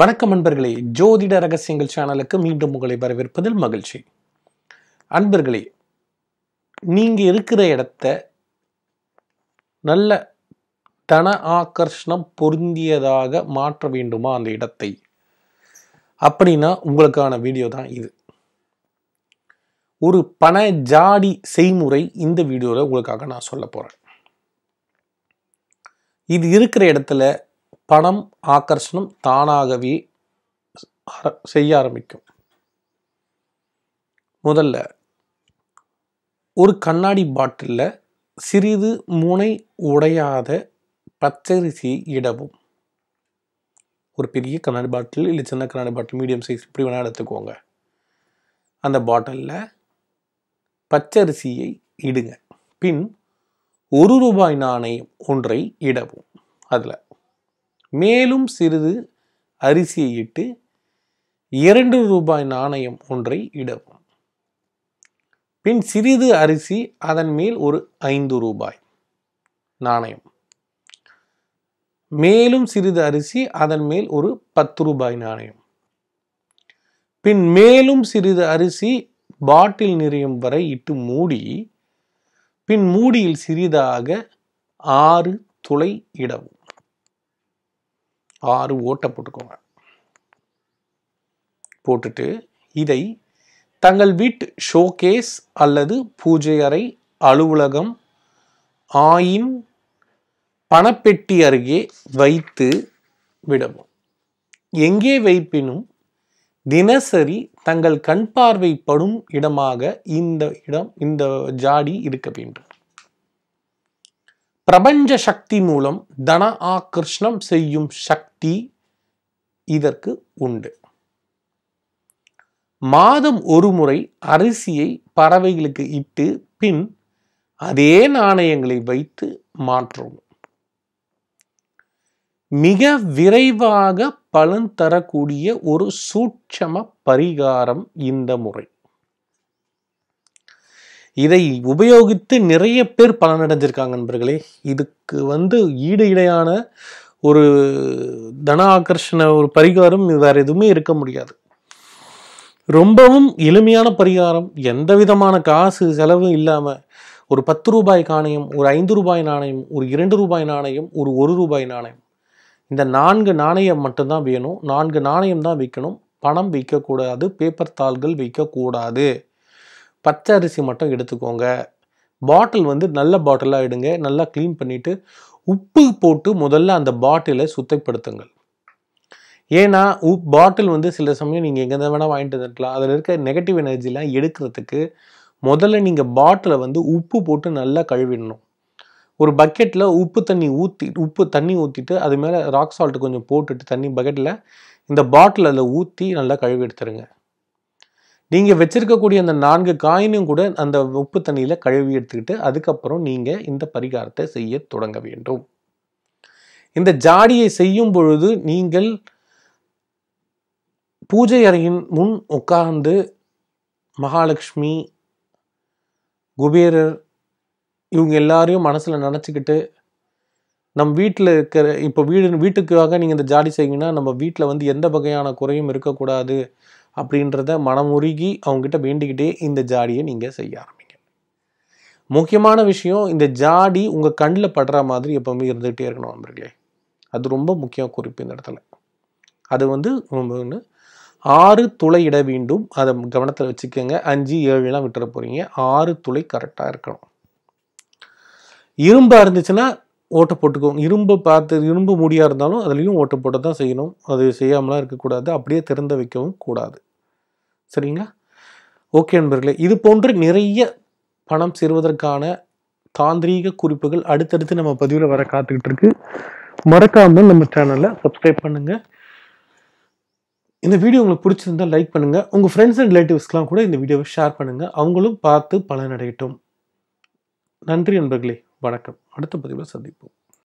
வணக்கம் அன்பர்களே ஜோதிட ரகசியங்கள் சேனலுக்கு மீண்டும் உங்களை வரவேற்பதில் மகிழ்ச்சி அன்பர்களே நீங்கள் இருக்கிற இடத்த நல்ல தன ஆகர்ஷணம் பொருந்தியதாக மாற்ற வேண்டுமா அந்த இடத்தை அப்படின்னா உங்களுக்கான வீடியோ தான் இது ஒரு பண ஜாடி செய்முறை இந்த வீடியோவில் உங்களுக்காக நான் சொல்ல போகிறேன் இது இருக்கிற இடத்துல பணம் ஆக்கர்ஷணம் தானாகவே செய்ய ஆரம்பிக்கும் முதல்ல ஒரு கண்ணாடி பாட்டிலில் சிறிது முனை உடையாத பச்சரிசியை இடவும் ஒரு பெரிய கண்ணாடி பாட்டில் இல்லை சின்ன கண்ணாடி பாட்டில் மீடியம் சைஸ் இப்படி வேணால் எடுத்துக்கோங்க அந்த பாட்டிலில் பச்சரிசியை இடுங்க பின் ஒரு ரூபாய் நாணயம் ஒன்றை இடவும் அதில் மேலும் சிறிது அரிசியை இட்டு இரண்டு ரூபாய் நாணயம் ஒன்றை இடவும் பின் சிறிது அரிசி அதன் மேல் ஒரு ஐந்து ரூபாய் நாணயம் மேலும் சிறிது அரிசி அதன் மேல் ஒரு பத்து ரூபாய் நாணயம் பின் மேலும் சிறிது அரிசி பாட்டில் நிறையும் வரை இட்டு மூடி பின் மூடியில் சிறிதாக ஆறு துளை இடவும் ஆறு ஓட்டை போட்டுக்கோங்க போட்டுட்டு இதை தங்கள் வீட்டு ஷோகேஸ் அல்லது பூஜை அறை அலுவலகம் ஆயின் பணப்பெட்டி அருகே வைத்து விடவும் எங்கே வைப்பினும் தினசரி தங்கள் கண் பார்வைப்படும் இடமாக இந்த இடம் இந்த ஜாடி இருக்க வேண்டும் பிரபஞ்ச சக்தி மூலம் தன ஆக்கிருஷ்ணம் செய்யும் சக்தி இதற்கு உண்டு மாதம் ஒரு முறை அரிசியை பறவைகளுக்கு இட்டு பின் அதே நாணயங்களை வைத்து மாற்றவும் மிக விரைவாக பலன் தரக்கூடிய ஒரு சூட்சம பரிகாரம் இந்த முறை இதை உபயோகித்து நிறைய பேர் பலனடைஞ்சிருக்காங்க நண்பர்களே இதுக்கு வந்து ஈடு இடையான ஒரு தன ஆகர்ஷண ஒரு பரிகாரம் வேற எதுவுமே இருக்க முடியாது ரொம்பவும் எளிமையான பரிகாரம் எந்த விதமான காசு செலவு இல்லாமல் ஒரு பத்து ரூபாய் நாணயம் ஒரு ஐந்து ரூபாய் நாணயம் ஒரு இரண்டு ரூபாய் நாணயம் ஒரு ஒரு ரூபாய் நாணயம் இந்த நான்கு நாணயம் மட்டும்தான் வேணும் நான்கு நாணயம் தான் விற்கணும் பணம் விற்கக்கூடாது பேப்பர் தாள்கள் விற்கக்கூடாது பச்சை அரிசி மட்டும் எடுத்துக்கோங்க பாட்டில் வந்து நல்ல பாட்டிலாக எடுங்க நல்லா க்ளீன் பண்ணிவிட்டு உப்பு போட்டு முதல்ல அந்த பாட்டிலை சுத்தப்படுத்துங்கள் ஏன்னா உப் பாட்டில் வந்து சில சமயம் நீங்கள் எங்கே தான் வேணால் வாங்கிட்டு வந்துருக்கலாம் அதில் இருக்க நெகட்டிவ் எனர்ஜிலாம் எடுக்கிறதுக்கு முதல்ல நீங்கள் பாட்டிலை வந்து உப்பு போட்டு நல்லா கழுவிடணும் ஒரு பக்கெட்டில் உப்பு தண்ணி ஊற்றி உப்பு தண்ணி ஊற்றிட்டு அது மேலே ராக் சால்ட்டு கொஞ்சம் போட்டுட்டு தண்ணி பக்கெட்டில் இந்த பாட்டில் அதில் ஊற்றி நல்லா கழுவி எடுத்துருங்க நீங்கள் வச்சுருக்கக்கூடிய அந்த நான்கு காயினும் கூட அந்த உப்பு தண்ணியில் கழுவி எடுத்துக்கிட்டு அதுக்கப்புறம் நீங்கள் இந்த பரிகாரத்தை செய்ய தொடங்க வேண்டும் இந்த ஜாடியை செய்யும் பொழுது நீங்கள் பூஜை அறையின் முன் உட்கார்ந்து மகாலட்சுமி குபேரர் இவங்க எல்லாரையும் மனசில் நினச்சிக்கிட்டு நம் வீட்டில் இருக்கிற இப்போ வீடு வீட்டுக்காக நீங்கள் இந்த ஜாடி செய்யுங்கன்னா நம்ம வீட்டில் வந்து எந்த வகையான குறையும் இருக்கக்கூடாது அப்படின்றத மனமுருகி அவங்ககிட்ட வேண்டிக்கிட்டே இந்த ஜாடியை நீங்கள் செய்ய ஆரம்பிங்க முக்கியமான விஷயம் இந்த ஜாடி உங்கள் கண்ணில் படுற மாதிரி எப்போவுமே இருந்துகிட்டே இருக்கணும் நண்பர்களே அது ரொம்ப முக்கிய குறிப்பு இந்த இடத்துல அது வந்து ஆறு துளை இட வேண்டும் அதை கவனத்தில் வச்சுக்கோங்க அஞ்சு ஏழுலாம் விட்டுற போகிறீங்க ஆறு துளை கரெக்டாக இருக்கணும் இரும்பாக இருந்துச்சுன்னா ஓட்டை போட்டுக்கோங்க இரும்பு பார்த்து இரும்பு மூடியாக இருந்தாலும் அதுலேயும் ஓட்டை போட்டு தான் செய்யணும் அது செய்யாமலாம் இருக்கக்கூடாது அப்படியே திறந்து வைக்கவும் கூடாது சரிங்களா ஓகே நண்பர்களே இது போன்று நிறைய பணம் சேருவதற்கான தாந்திரீக குறிப்புகள் அடுத்தடுத்து நம்ம பதிவில் வர காத்துக்கிட்டு இருக்கு மறக்காமல் நம்ம சேனலை சப்ஸ்கிரைப் பண்ணுங்கள் இந்த வீடியோ உங்களுக்கு பிடிச்சிருந்தால் லைக் பண்ணுங்கள் உங்கள் ஃப்ரெண்ட்ஸ் அண்ட் ரிலேட்டிவ்ஸ்க்கெலாம் கூட இந்த வீடியோவை ஷேர் பண்ணுங்கள் அவங்களும் பார்த்து அடையட்டும் நன்றி நண்பர்களே வணக்கம் அடுத்த பதிவில் சந்திப்போம்